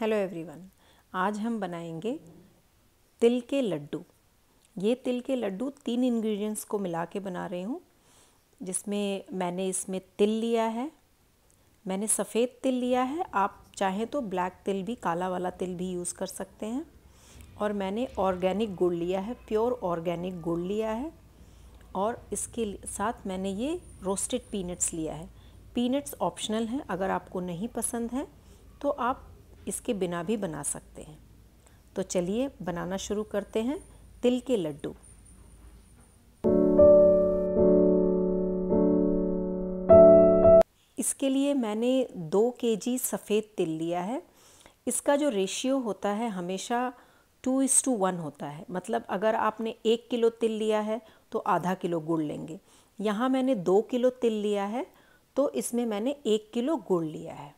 hello everyone आज हम बनाएंगे तिल के लड्डू ये तिल के लड्डू तीन इंग्रेडिएंट्स को मिला के बना रही हूँ जिसमें मैंने इसमें तिल लिया है मैंने सफ़ेद तिल लिया है आप चाहें तो ब्लैक तिल भी काला वाला तिल भी यूज़ कर सकते हैं और मैंने ऑर्गेनिक गुड़ लिया है प्योर ऑर्गेनिक गुड़ लिया है और इसके साथ मैंने ये रोस्टेड पीनट्स लिया है पीनट्स ऑप्शनल हैं अगर आपको नहीं पसंद है तो आप इसके बिना भी बना सकते हैं तो चलिए बनाना शुरू करते हैं तिल के लड्डू इसके लिए मैंने दो के जी सफ़ेद तिल लिया है इसका जो रेशियो होता है हमेशा टू इस टू वन होता है मतलब अगर आपने एक किलो तिल लिया है तो आधा किलो गुड़ लेंगे यहाँ मैंने दो किलो तिल लिया है तो इसमें मैंने एक किलो गुड़ लिया है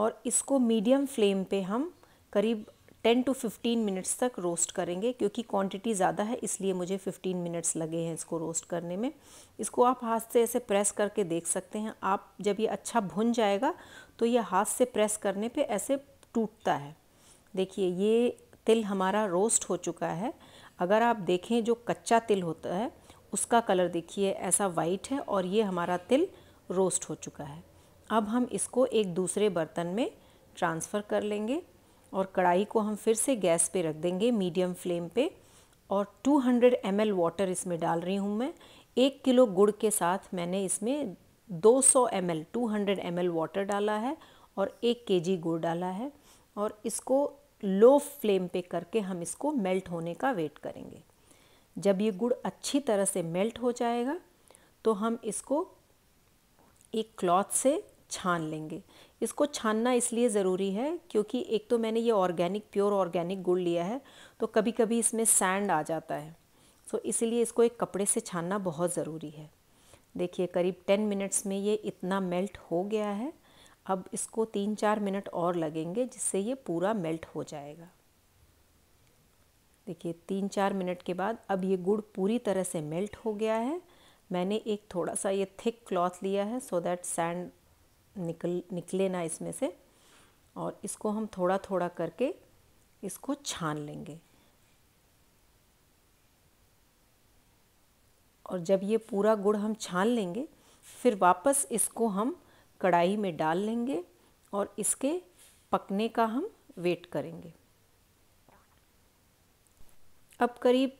और इसको मीडियम फ्लेम पे हम करीब 10 टू 15 मिनट्स तक रोस्ट करेंगे क्योंकि क्वांटिटी ज़्यादा है इसलिए मुझे 15 मिनट्स लगे हैं इसको रोस्ट करने में इसको आप हाथ से ऐसे प्रेस करके देख सकते हैं आप जब ये अच्छा भुन जाएगा तो ये हाथ से प्रेस करने पे ऐसे टूटता है देखिए ये तिल हमारा रोस्ट हो चुका है अगर आप देखें जो कच्चा तिल होता है उसका कलर देखिए ऐसा वाइट है और ये हमारा तिल रोस्ट हो चुका है अब हम इसको एक दूसरे बर्तन में ट्रांसफ़र कर लेंगे और कढ़ाई को हम फिर से गैस पे रख देंगे मीडियम फ्लेम पे और 200 हंड्रेड एम एल वाटर इसमें डाल रही हूँ मैं एक किलो गुड़ के साथ मैंने इसमें 200 सौ M L two hundred M L water डाला है और एक के जी गुड़ डाला है और इसको लो फ्लेम पे करके हम इसको मेल्ट होने का वेट करेंगे जब ये गुड़ अच्छी तरह से मेल्ट हो जाएगा तो हम इसको एक क्लॉथ से छान लेंगे इसको छानना इसलिए ज़रूरी है क्योंकि एक तो मैंने ये ऑर्गेनिक प्योर ऑर्गेनिक गुड़ लिया है तो कभी कभी इसमें सैंड आ जाता है सो इसलिए इसको एक कपड़े से छानना बहुत ज़रूरी है देखिए करीब टेन मिनट्स में ये इतना मेल्ट हो गया है अब इसको तीन चार मिनट और लगेंगे जिससे ये पूरा मेल्ट हो जाएगा देखिए तीन चार मिनट के बाद अब ये गुड़ पूरी तरह से मेल्ट हो गया है मैंने एक थोड़ा सा ये थिक क्लॉथ लिया है सो दैट सैंड निकल निकले ना इसमें से और इसको हम थोड़ा थोड़ा करके इसको छान लेंगे और जब ये पूरा गुड़ हम छान लेंगे फिर वापस इसको हम कढ़ाई में डाल लेंगे और इसके पकने का हम वेट करेंगे अब करीब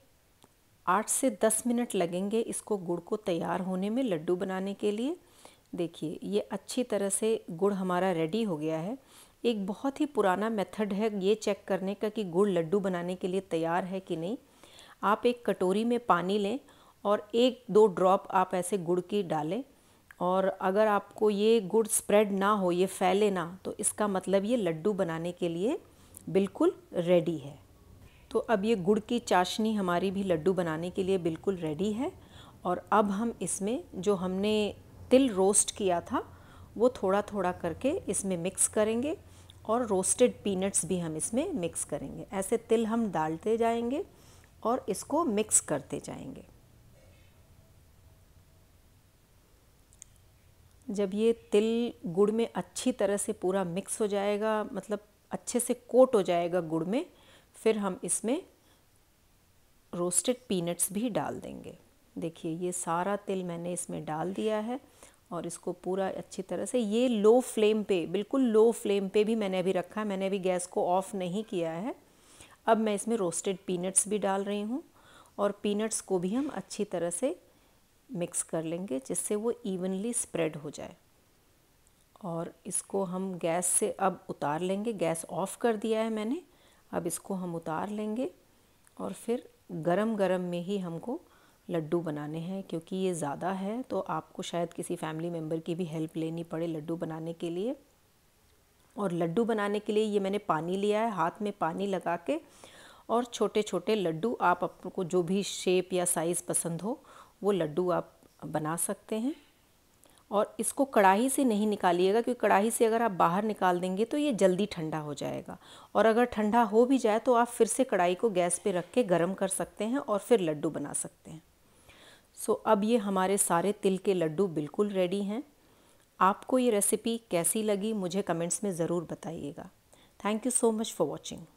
आठ से दस मिनट लगेंगे इसको गुड़ को तैयार होने में लड्डू बनाने के लिए देखिए ये अच्छी तरह से गुड़ हमारा रेडी हो गया है एक बहुत ही पुराना मेथड है ये चेक करने का कि गुड़ लड्डू बनाने के लिए तैयार है कि नहीं आप एक कटोरी में पानी लें और एक दो ड्रॉप आप ऐसे गुड़ की डालें और अगर आपको ये गुड़ स्प्रेड ना हो ये फैले ना तो इसका मतलब ये लड्डू बनाने के लिए बिल्कुल रेडी है तो अब ये गुड़ की चाशनी हमारी भी लड्डू बनाने के लिए बिल्कुल रेडी है और अब हम इसमें जो हमने तिल रोस्ट किया था वो थोड़ा थोड़ा करके इसमें मिक्स करेंगे और रोस्टेड पीनट्स भी हम इसमें मिक्स करेंगे ऐसे तिल हम डालते जाएंगे और इसको मिक्स करते जाएंगे जब ये तिल गुड़ में अच्छी तरह से पूरा मिक्स हो जाएगा मतलब अच्छे से कोट हो जाएगा गुड़ में फिर हम इसमें रोस्टेड पीनट्स भी डाल देंगे देखिए ये सारा तिल मैंने इसमें डाल दिया है और इसको पूरा अच्छी तरह से ये लो फ्लेम पे बिल्कुल लो फ्लेम पे भी मैंने अभी रखा है मैंने अभी गैस को ऑफ नहीं किया है अब मैं इसमें रोस्टेड पीनट्स भी डाल रही हूँ और पीनट्स को भी हम अच्छी तरह से मिक्स कर लेंगे जिससे वो इवनली स्प्रेड हो जाए और इसको हम गैस से अब उतार लेंगे गैस ऑफ़ कर दिया है मैंने अब इसको हम उतार लेंगे और फिर गरम गरम में ही हमको लड्डू बनाने हैं क्योंकि ये ज़्यादा है तो आपको शायद किसी फैमिली मेम्बर की भी हेल्प लेनी पड़े लड्डू बनाने के लिए और लड्डू बनाने के लिए ये मैंने पानी लिया है हाथ में पानी लगा के और छोटे छोटे लड्डू आप आपको जो भी शेप या साइज़ पसंद हो वो लड्डू आप बना सकते हैं और इसको कढ़ाई से नहीं निकालिएगा क्योंकि कढ़ाई से अगर आप बाहर निकाल देंगे तो ये जल्दी ठंडा हो जाएगा और अगर ठंडा हो भी जाए तो आप फिर से कढ़ाई को गैस पे रख के गर्म कर सकते हैं और फिर लड्डू बना सकते हैं सो अब ये हमारे सारे तिल के लड्डू बिल्कुल रेडी हैं आपको ये रेसिपी कैसी लगी मुझे कमेंट्स में ज़रूर बताइएगा thank you so much for watching